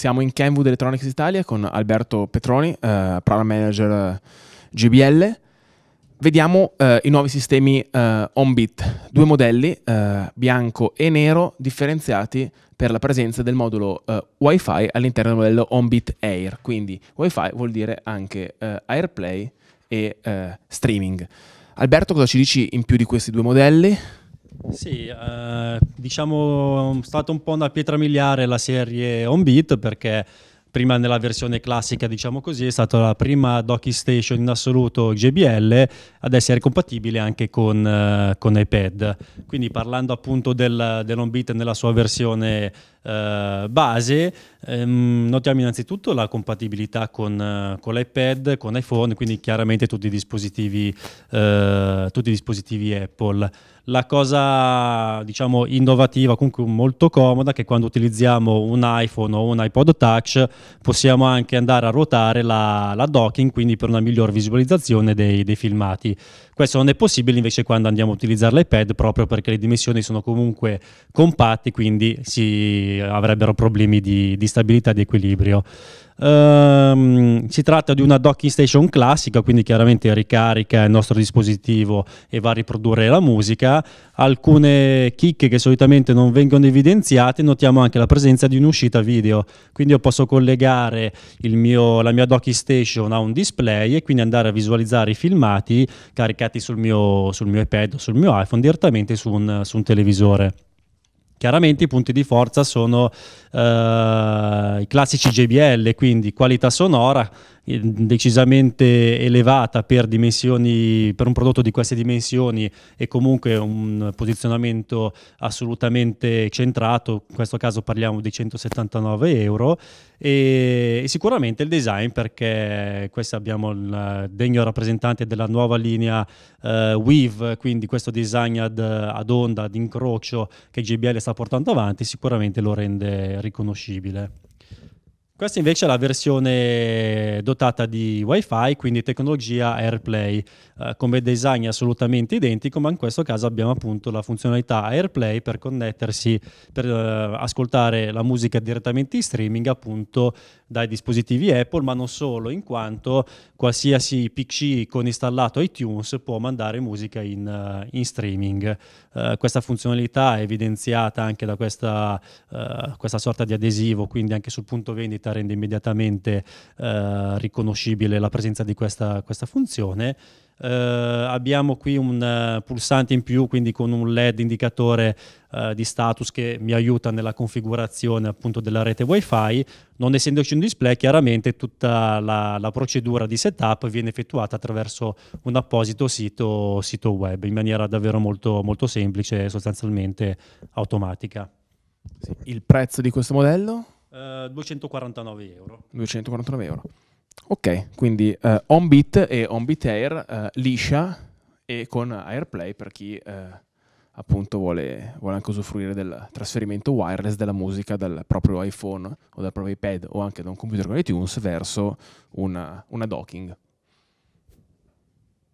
Siamo in Kenwood Electronics Italia con Alberto Petroni, eh, program manager eh, GBL. Vediamo eh, i nuovi sistemi eh, on-bit, due modelli, eh, bianco e nero, differenziati per la presenza del modulo eh, WiFi all'interno del modello on-bit Air. Quindi WiFi vuol dire anche eh, AirPlay e streaming. Alberto, cosa ci dici in più di questi due modelli? Sì, eh, diciamo è stata un po' una pietra miliare la serie On Beat perché prima nella versione classica, diciamo così, è stata la prima docking station in assoluto JBL ad essere compatibile anche con, eh, con iPad. Quindi parlando appunto del, dell'Onbit nella sua versione eh, base, ehm, notiamo innanzitutto la compatibilità con, eh, con l'iPad, con iPhone, quindi chiaramente tutti i dispositivi, eh, tutti i dispositivi Apple. La cosa diciamo innovativa, comunque molto comoda, che quando utilizziamo un iPhone o un iPod Touch possiamo anche andare a ruotare la, la docking, quindi per una miglior visualizzazione dei, dei, filmati. Questo non è possibile invece quando andiamo a utilizzare l'iPad proprio perché le dimensioni sono comunque compatte, quindi si avrebbero problemi di, di stabilità e di equilibrio. Uh, um, si tratta di una docking station classica, quindi chiaramente ricarica il nostro dispositivo e va a riprodurre la musica. Alcune chicche che solitamente non vengono evidenziate, notiamo anche la presenza di un'uscita video, quindi io posso collegare mio, la mia docking station a un display e quindi andare a visualizzare i filmati caricati sul mio, sul mio iPad o sul mio iPhone direttamente su un, su un televisore. Chiaramente i punti di forza sono eh, i classici JBL, quindi qualità sonora eh, decisamente elevata per, per un prodotto di queste dimensioni e comunque un posizionamento assolutamente centrato, in questo caso parliamo di 179 euro e, e sicuramente il design perché questo abbiamo il degno rappresentante della nuova linea eh, Weave, quindi questo design ad, ad onda, ad incrocio che JBL sta portando avanti sicuramente lo rende riconoscibile. Questa invece è la versione dotata di WiFi, quindi tecnologia AirPlay, eh, come design assolutamente identico, ma in questo caso abbiamo appunto la funzionalità AirPlay per connettersi, per eh, ascoltare la musica direttamente in streaming appunto dai dispositivi Apple, ma non solo, in quanto qualsiasi PC con installato iTunes può mandare musica in, eh, in streaming. Uh, questa funzionalità è evidenziata anche da questa, uh, questa, sorta di adesivo, quindi anche sul punto vendita rende immediatamente uh, riconoscibile la presenza di questa, questa funzione. Eh, abbiamo qui un uh, pulsante in più, quindi con un LED indicatore uh, di status che mi aiuta nella configurazione appunto della rete WiFi. Non essendoci un display, chiaramente tutta la, la procedura di setup viene effettuata attraverso un apposito sito, sito web in maniera davvero molto, molto semplice e sostanzialmente automatica. Sì. Il prezzo di questo modello? Uh, eh, 249 euro. 249 euro. Ok, quindi eh, OnBeat e OnBeat Air eh, liscia e con AirPlay per chi eh, appunto vuole, vuole, anche usufruire del trasferimento wireless della musica dal proprio iPhone o dal proprio iPad o anche da un computer con iTunes verso una, una docking.